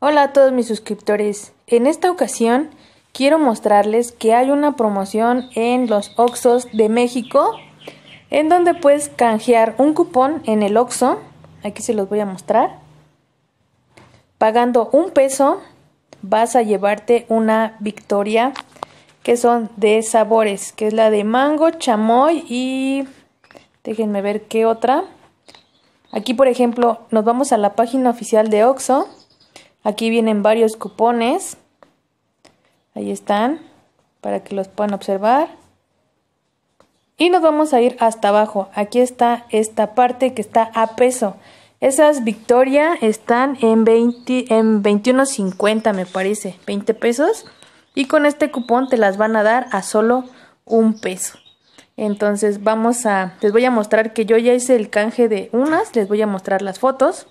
Hola a todos mis suscriptores. En esta ocasión quiero mostrarles que hay una promoción en los Oxos de México en donde puedes canjear un cupón en el Oxo. Aquí se los voy a mostrar. Pagando un peso vas a llevarte una victoria que son de sabores, que es la de mango, chamoy y déjenme ver qué otra. Aquí, por ejemplo, nos vamos a la página oficial de Oxo Aquí vienen varios cupones. Ahí están, para que los puedan observar. Y nos vamos a ir hasta abajo. Aquí está esta parte que está a peso. Esas Victoria están en, en 21.50 me parece, 20 pesos. Y con este cupón te las van a dar a solo un peso. Entonces vamos a, les voy a mostrar que yo ya hice el canje de unas, les voy a mostrar las fotos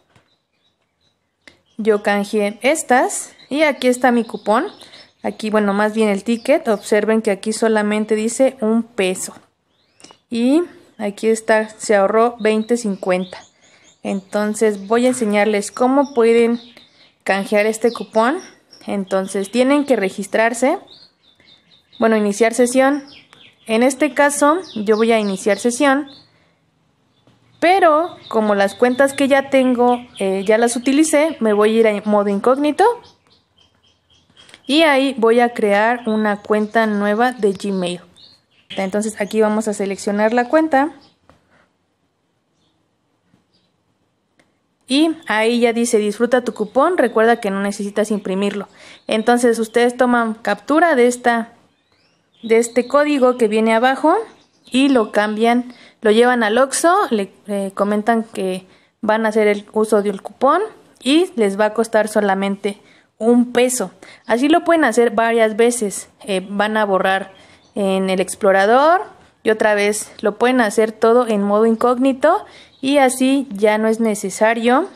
yo canjeé estas y aquí está mi cupón. Aquí, bueno, más bien el ticket. Observen que aquí solamente dice un peso. Y aquí está, se ahorró 20.50. Entonces voy a enseñarles cómo pueden canjear este cupón. Entonces tienen que registrarse. Bueno, iniciar sesión. En este caso yo voy a iniciar sesión. Pero como las cuentas que ya tengo eh, ya las utilicé, me voy a ir a modo incógnito y ahí voy a crear una cuenta nueva de Gmail. Entonces aquí vamos a seleccionar la cuenta. Y ahí ya dice disfruta tu cupón, recuerda que no necesitas imprimirlo. Entonces ustedes toman captura de esta de este código que viene abajo y lo cambian lo llevan al Oxxo, le comentan que van a hacer el uso del cupón y les va a costar solamente un peso. Así lo pueden hacer varias veces. Eh, van a borrar en el explorador y otra vez lo pueden hacer todo en modo incógnito y así ya no es necesario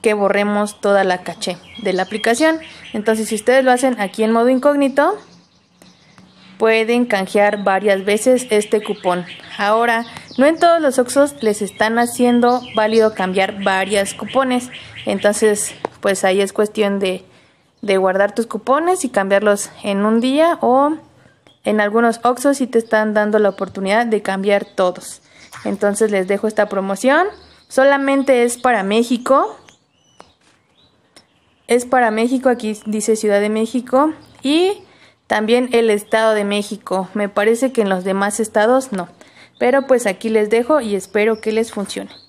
que borremos toda la caché de la aplicación. Entonces si ustedes lo hacen aquí en modo incógnito, pueden canjear varias veces este cupón. Ahora, no en todos los Oxxos les están haciendo válido cambiar varias cupones. Entonces, pues ahí es cuestión de, de guardar tus cupones y cambiarlos en un día o en algunos Oxos si te están dando la oportunidad de cambiar todos. Entonces les dejo esta promoción. Solamente es para México. Es para México, aquí dice Ciudad de México. Y también el Estado de México. Me parece que en los demás estados no. Pero pues aquí les dejo y espero que les funcione.